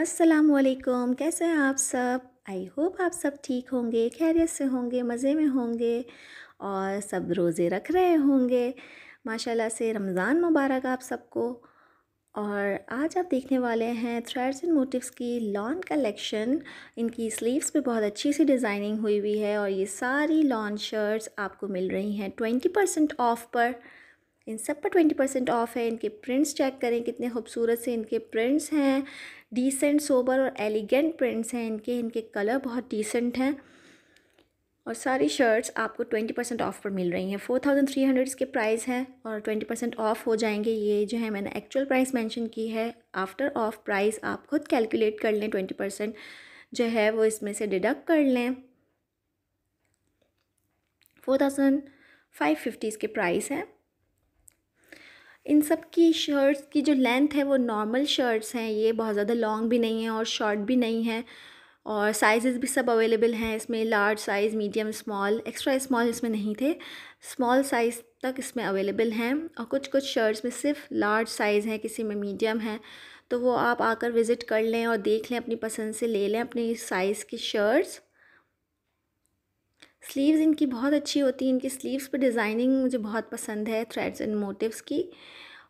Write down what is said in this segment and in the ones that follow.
असलकुम कैसे हैं आप सब आई होप आप सब ठीक होंगे खैरियत से होंगे मज़े में होंगे और सब रोज़े रख रहे होंगे माशाल्लाह से रमज़ान मुबारक आप सबको और आज आप देखने वाले हैं थ्रेड्स एंड मोटिव्स की लॉन कलेक्शन इनकी स्लीव्स पे बहुत अच्छी सी डिज़ाइनिंग हुई हुई है और ये सारी लॉन शर्ट्स आपको मिल रही हैं ट्वेंटी परसेंट ऑफ़ पर इन सब पर ट्वेंटी परसेंट ऑफ है इनके प्रिंट्स चेक करें कितने खूबसूरत से इनके प्रिंट्स हैं डिसेंट सोबर और एलिगेंट प्रिंट्स हैं इनके इनके कलर बहुत डिसेंट हैं और सारी शर्ट्स आपको ट्वेंटी परसेंट ऑफ पर मिल रही हैं फोर थाउजेंड थ्री हंड्रेड इसके प्राइस हैं और ट्वेंटी परसेंट ऑफ हो जाएंगे ये जो है मैंने एक्चुअल प्राइस मेंशन की है आफ्टर ऑफ प्राइस आप खुद कैलकुलेट कर लें ट्वेंटी परसेंट जो है वो इसमें से डिडक्ट कर लें फोर थाउजेंड फाइव फिफ्टी इसके प्राइस हैं इन सब की शर्ट्स की जो लेंथ है वो नॉर्मल शर्ट्स हैं ये बहुत ज़्यादा लॉन्ग भी नहीं है और शॉर्ट भी नहीं है और साइज़ भी सब अवेलेबल हैं इसमें large size medium small extra small इसमें नहीं थे स्मॉल साइज़ तक इसमें अवेलेबल हैं और कुछ कुछ शर्ट्स में सिर्फ लार्ज साइज़ हैं किसी में मीडियम है तो वो आप आकर विज़िट कर लें और देख लें अपनी पसंद से ले लें अपनी साइज़ की शर्ट्स स्लीव्स इनकी बहुत अच्छी होती है इनकी स्लीव्स पर डिज़ाइनिंग मुझे बहुत पसंद है थ्रेड्स एंड मोटिव्स की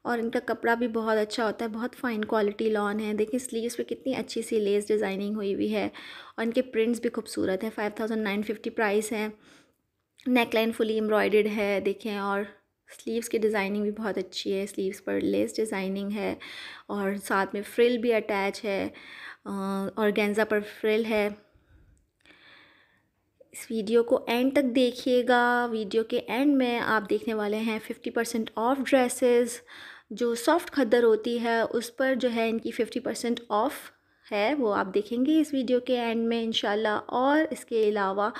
और इनका कपड़ा भी बहुत अच्छा होता है बहुत फ़ाइन क्वालिटी लॉन है देखिए स्लीव्स पे कितनी अच्छी सी लेस डिज़ाइनिंग हुई हुई है और इनके प्रिंट्स भी खूबसूरत है five thousand nine fifty price है नेक लाइन फुली एम्ब्रॉयड है देखें और स्लीव्स की डिज़ाइनिंग भी बहुत अच्छी है स्लीव्स पर लेस डिज़ाइनिंग है और साथ में फ्रिल भी अटैच है और गेंजा पर फ्रिल है इस वीडियो को एंड तक देखिएगा वीडियो के एंड में आप देखने वाले हैं फिफ्टी परसेंट ऑफ ड्रेसेस जो सॉफ्ट खद्दर होती है उस पर जो है इनकी फ़िफ्टी परसेंट ऑफ़ है वो आप देखेंगे इस वीडियो के एंड में इनशाला और इसके अलावा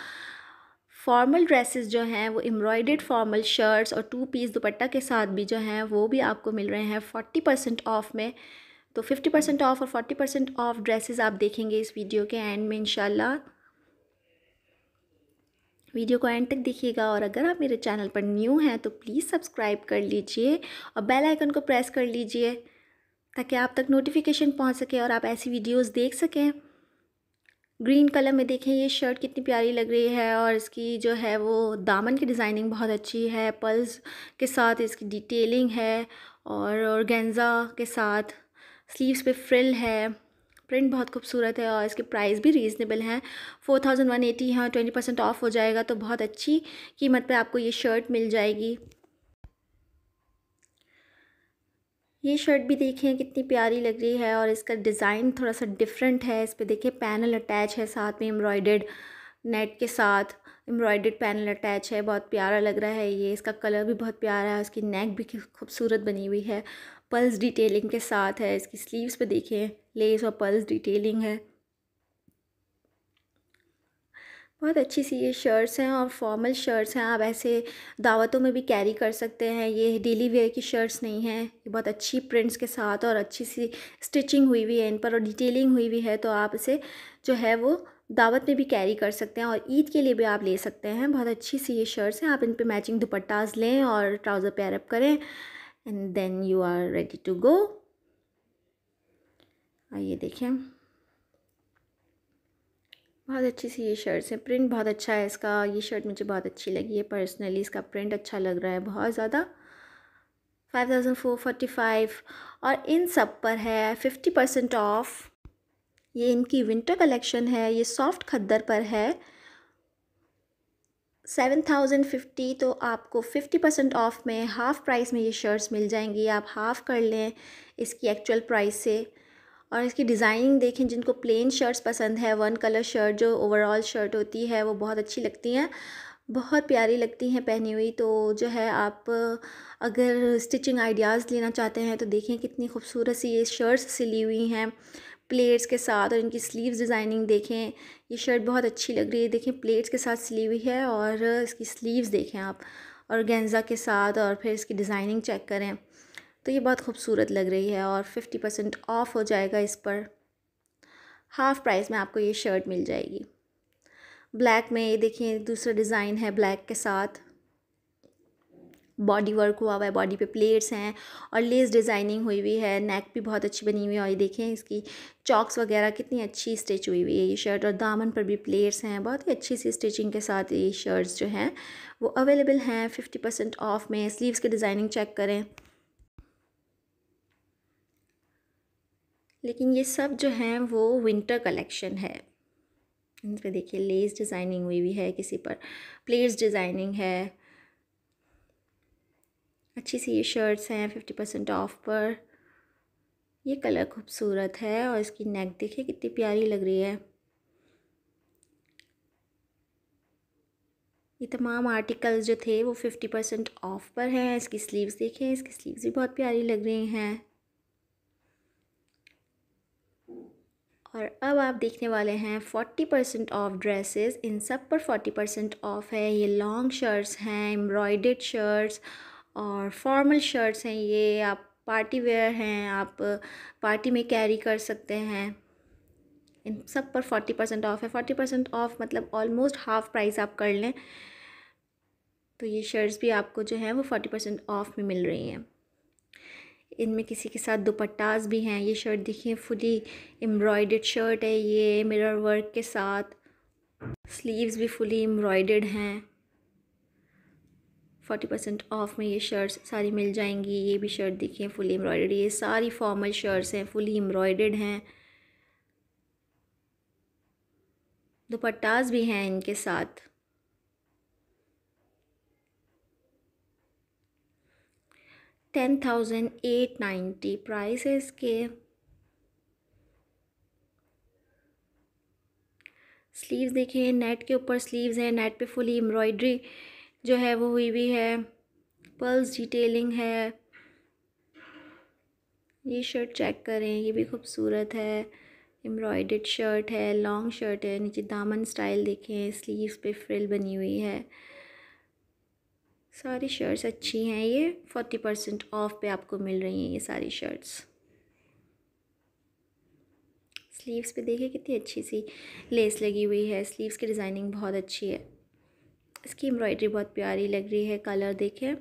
फॉर्मल ड्रेसेस जो हैं वो एम्ब्रॉयडेड फॉर्मल शर्ट्स और टू पीस दुपट्टा के साथ भी जो हैं वो भी आपको मिल रहे हैं फोर्टी परसेंट ऑफ़ में तो फिफ्टी परसेंट ऑफ़ और फोर्टी परसेंट ऑफ़ ड्रेसेस आप देखेंगे इस वीडियो के एंड में इनशाला वीडियो को एंड तक देखिएगा और अगर आप मेरे चैनल पर न्यू हैं तो प्लीज़ सब्सक्राइब कर लीजिए और बेल आइकन को प्रेस कर लीजिए ताकि आप तक नोटिफिकेशन पहुंच सके और आप ऐसी वीडियोस देख सकें ग्रीन कलर में देखें ये शर्ट कितनी प्यारी लग रही है और इसकी जो है वो दामन की डिज़ाइनिंग बहुत अच्छी है पल्स के साथ इसकी डिटेलिंग है और गेंज़ा के साथ स्लीवस पे फ्रिल है प्रिंट बहुत खूबसूरत है और इसके प्राइस भी रीज़नेबल हैं फोर थाउजेंड वन एटी है ट्वेंटी परसेंट ऑफ़ हो जाएगा तो बहुत अच्छी कीमत पे आपको ये शर्ट मिल जाएगी ये शर्ट भी देखें कितनी प्यारी लग रही है और इसका डिज़ाइन थोड़ा सा डिफरेंट है इस पर देखिए पैनल अटैच है साथ में एम्ब्रॉयडर्ड नेट के साथ एम्ब्रॉयडर्ड पैनल अटैच है बहुत प्यारा लग रहा है ये इसका कलर भी बहुत प्यारा है उसकी नेक भी खूबसूरत बनी हुई है पल्स डिटेलिंग के साथ है इसकी स्लीव्स पे देखें लेस और पल्स डिटेलिंग है बहुत अच्छी सी ये शर्ट्स हैं और फॉर्मल शर्ट्स हैं आप ऐसे दावतों में भी कैरी कर सकते हैं ये डेली वेयर की शर्ट्स नहीं हैं ये बहुत अच्छी प्रिंट्स के साथ और अच्छी सी स्टिचिंग हुई हुई है इन पर और डिटेलिंग हुई हुई है तो आप इसे जो है वो दावत में भी कैरी कर सकते हैं और ईद के लिए भी आप ले सकते हैं बहुत अच्छी सी ये शर्ट्स हैं आप इन पर मैचिंग दुपट्टाज लें और ट्राउज़र पैरअप करें and then you are ready to go आइए देखें बहुत अच्छी सी ये शर्ट्स हैं प्रिंट बहुत अच्छा है इसका ये शर्ट मुझे बहुत अच्छी लगी है पर्सनली इसका प्रिंट अच्छा लग रहा है बहुत ज़्यादा five thousand four forty five और इन सब पर है फिफ्टी परसेंट ऑफ ये इनकी विंटर कलेक्शन है ये सॉफ्ट खद्दर पर है सेवन थाउजेंड फिफ्टी तो आपको फिफ्टी परसेंट ऑफ में हाफ़ प्राइस में ये शर्ट्स मिल जाएंगी आप हाफ़ कर लें इसकी एक्चुअल प्राइस से और इसकी डिज़ाइनिंग देखें जिनको प्लेन शर्ट्स पसंद है वन कलर शर्ट जो ओवरऑल शर्ट होती है वो बहुत अच्छी लगती हैं बहुत प्यारी लगती हैं पहनी हुई तो जो है आप अगर स्टिचिंग आइडियाज़ लेना चाहते हैं तो देखें कितनी खूबसूरत सी ये शर्ट्स सिली हुई हैं प्लेट्स के साथ और इनकी स्लीव्स डिज़ाइनिंग देखें ये शर्ट बहुत अच्छी लग रही है देखें प्लेट्स के साथ सिली हुई है और इसकी स्लीव्स देखें आप और गेंजा के साथ और फिर इसकी डिज़ाइनिंग चेक करें तो ये बहुत खूबसूरत लग रही है और फिफ्टी परसेंट ऑफ़ हो जाएगा इस पर हाफ़ प्राइस में आपको ये शर्ट मिल जाएगी ब्लैक में ये देखिए दूसरा डिज़ाइन है ब्लैक के साथ बॉडी वर्क हुआ हुआ है बॉडी पे प्लेट्स हैं और लेस डिज़ाइनिंग हुई हुई है नेक भी बहुत अच्छी बनी हुई है और ये देखें इसकी चॉक्स वगैरह कितनी अच्छी स्टिच हुई हुई है ये शर्ट और दामन पर भी प्लेट्स हैं बहुत ही अच्छी सी स्टिचिंग के साथ ये शर्ट्स जो हैं वो अवेलेबल हैं फिफ्टी परसेंट ऑफ में स्लीव्स की डिज़ाइनिंग चेक करें लेकिन ये सब जो हैं वो विंटर कलेक्शन है इन पर देखिए लेस डिज़ाइनिंग हुई भी है किसी पर प्लेट्स डिज़ाइनिंग है अच्छी सी ये शर्ट्स हैं फिफ्टी परसेंट ऑफ पर ये कलर खूबसूरत है और इसकी नेक देखिए कितनी प्यारी लग रही है ये तमाम आर्टिकल्स जो थे वो फिफ्टी परसेंट ऑफ पर हैं इसकी स्लीव्स देखें इसकी स्लीव्स भी बहुत प्यारी लग रही हैं और अब आप देखने वाले हैं फोर्टी परसेंट ऑफ ड्रेसेस इन सब पर फोर्टी परसेंट ऑफ है ये लॉन्ग शर्ट्स हैं एम्ब्रॉयडेड शर्ट्स और फॉर्मल शर्ट्स हैं ये आप पार्टी वेयर हैं आप पार्टी में कैरी कर सकते हैं इन सब पर फोर्टी परसेंट ऑफ़ है फोर्टी परसेंट ऑफ़ मतलब ऑलमोस्ट हाफ प्राइस आप कर लें तो ये शर्ट्स भी आपको जो है वो फोर्टी परसेंट ऑफ़ में मिल रही हैं इनमें किसी के साथ दुपट्टास भी हैं ये शर्ट देखिए फुली एम्ब्रॉयडर्ड शर्ट है ये मिरर वर्क के साथ स्लीव्स भी फुली एम्ब्रॉयडर्ड हैं फोर्टी परसेंट ऑफ में ये शर्ट्स सारी मिल जाएंगी ये भी शर्ट देखिए फुली एम्ब्रॉयडर्ड ये सारी फॉर्मल शर्ट्स हैं फुली एम्ब्रॉयडर्ड हैं दुपट्टास भी हैं इनके साथ ten thousand eight ninety price है इसके स्लीव्स देखें नेट के ऊपर स्लीव्स हैं नेट पे फुली एम्ब्रॉयडरी जो है वो हुई हुई है पर्ल्स डिटेलिंग है ये शर्ट चेक करें ये भी खूबसूरत है एम्ब्रॉयड शर्ट है लॉन्ग शर्ट है नीचे दामन स्टाइल देखें स्लीव्स पे फ्रिल बनी हुई है सारी शर्ट्स अच्छी हैं ये फोर्टी परसेंट ऑफ पे आपको मिल रही हैं ये सारी शर्ट्स स्लीव्स पे देखिए कितनी अच्छी सी लेस लगी हुई है स्लीव्स की डिज़ाइनिंग बहुत अच्छी है इसकी एम्ब्रॉयडरी बहुत प्यारी लग रही है कलर देखे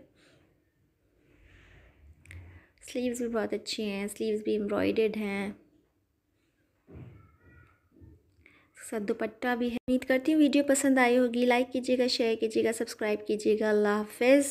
स्लीव्स भी बहुत अच्छी हैं स्लीव्स भी एम्ब्रॉयडेड हैं सा दुपट्टा भी है उम्मीद करती हूँ वीडियो पसंद आई होगी लाइक कीजिएगा शेयर कीजिएगा सब्सक्राइब कीजिएगा अल्लाह हाफिज़